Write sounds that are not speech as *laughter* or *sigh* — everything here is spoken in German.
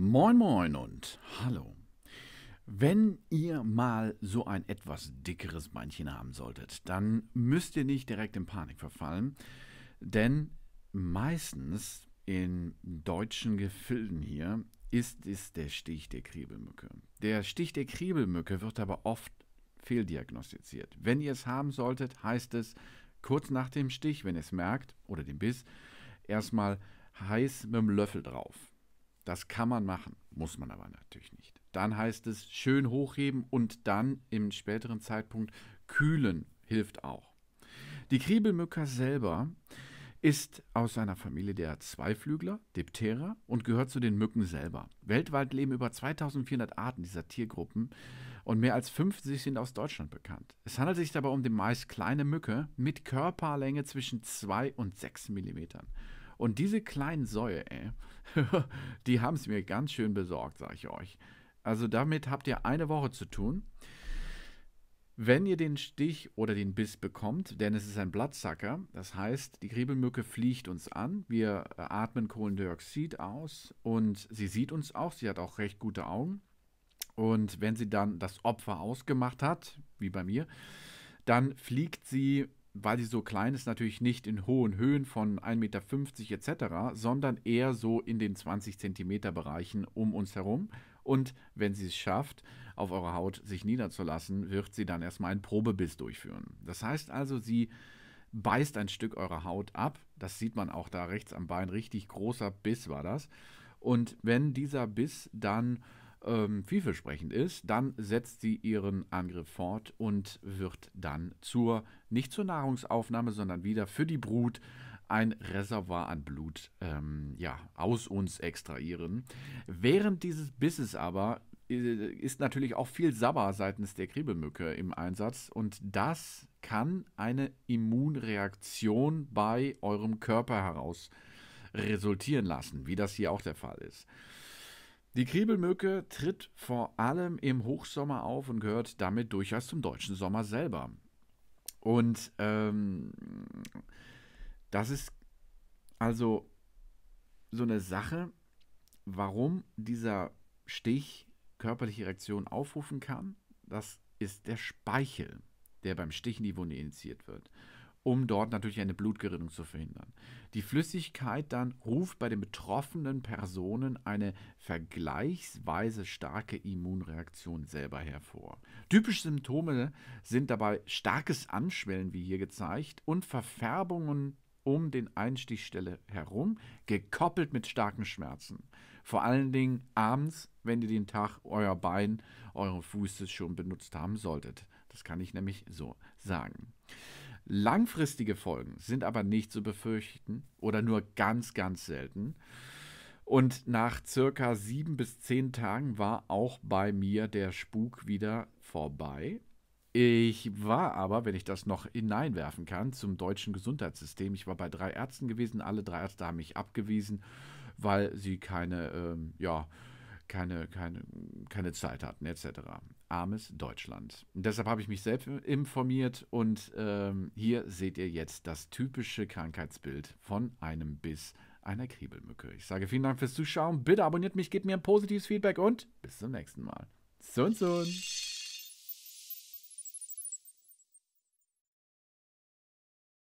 Moin moin und hallo. Wenn ihr mal so ein etwas dickeres Beinchen haben solltet, dann müsst ihr nicht direkt in Panik verfallen, denn meistens in deutschen Gefilden hier ist es der Stich der Kriebelmücke. Der Stich der Kriebelmücke wird aber oft fehldiagnostiziert. Wenn ihr es haben solltet, heißt es kurz nach dem Stich, wenn ihr es merkt oder dem Biss, erstmal heiß mit dem Löffel drauf. Das kann man machen, muss man aber natürlich nicht. Dann heißt es schön hochheben und dann im späteren Zeitpunkt kühlen hilft auch. Die Kriebelmücker selber ist aus einer Familie der Zweiflügler, Diptera, und gehört zu den Mücken selber. Weltweit leben über 2400 Arten dieser Tiergruppen und mehr als 50 sind aus Deutschland bekannt. Es handelt sich dabei um die meist kleine Mücke mit Körperlänge zwischen 2 und 6 Millimetern. Und diese kleinen Säue, ey, *laughs* die haben es mir ganz schön besorgt, sag ich euch. Also damit habt ihr eine Woche zu tun. Wenn ihr den Stich oder den Biss bekommt, denn es ist ein Blattsacker, das heißt, die Griebelmücke fliegt uns an, wir äh, atmen Kohlendioxid aus und sie sieht uns auch, sie hat auch recht gute Augen. Und wenn sie dann das Opfer ausgemacht hat, wie bei mir, dann fliegt sie weil sie so klein ist, natürlich nicht in hohen Höhen von 1,50 Meter etc., sondern eher so in den 20 Zentimeter Bereichen um uns herum. Und wenn sie es schafft, auf eurer Haut sich niederzulassen, wird sie dann erstmal einen Probebiss durchführen. Das heißt also, sie beißt ein Stück eurer Haut ab. Das sieht man auch da rechts am Bein. Richtig großer Biss war das. Und wenn dieser Biss dann ähm, vielversprechend ist, dann setzt sie ihren Angriff fort und wird dann zur, nicht zur Nahrungsaufnahme, sondern wieder für die Brut ein Reservoir an Blut ähm, ja, aus uns extrahieren. Während dieses Bisses aber äh, ist natürlich auch viel Sabber seitens der Kriebelmücke im Einsatz und das kann eine Immunreaktion bei eurem Körper heraus resultieren lassen, wie das hier auch der Fall ist. Die Kriebelmücke tritt vor allem im Hochsommer auf und gehört damit durchaus zum deutschen Sommer selber. Und ähm, das ist also so eine Sache, warum dieser Stich körperliche Reaktionen aufrufen kann. Das ist der Speichel, der beim Stichen die Wunde initiiert wird um dort natürlich eine Blutgerinnung zu verhindern. Die Flüssigkeit dann ruft bei den betroffenen Personen eine vergleichsweise starke Immunreaktion selber hervor. Typische Symptome sind dabei starkes Anschwellen, wie hier gezeigt, und Verfärbungen um den Einstichstelle herum, gekoppelt mit starken Schmerzen. Vor allen Dingen abends, wenn ihr den Tag euer Bein, eure Fußes schon benutzt haben solltet. Das kann ich nämlich so sagen. Langfristige Folgen sind aber nicht zu befürchten oder nur ganz, ganz selten. Und nach circa sieben bis zehn Tagen war auch bei mir der Spuk wieder vorbei. Ich war aber, wenn ich das noch hineinwerfen kann, zum deutschen Gesundheitssystem. Ich war bei drei Ärzten gewesen. Alle drei Ärzte haben mich abgewiesen, weil sie keine, ähm, ja, keine, keine, keine Zeit hatten, etc. Armes Deutschland. Deshalb habe ich mich selbst informiert und ähm, hier seht ihr jetzt das typische Krankheitsbild von einem Biss einer Kriebelmücke. Ich sage vielen Dank fürs Zuschauen. Bitte abonniert mich, gebt mir ein positives Feedback und bis zum nächsten Mal. Sun, sun.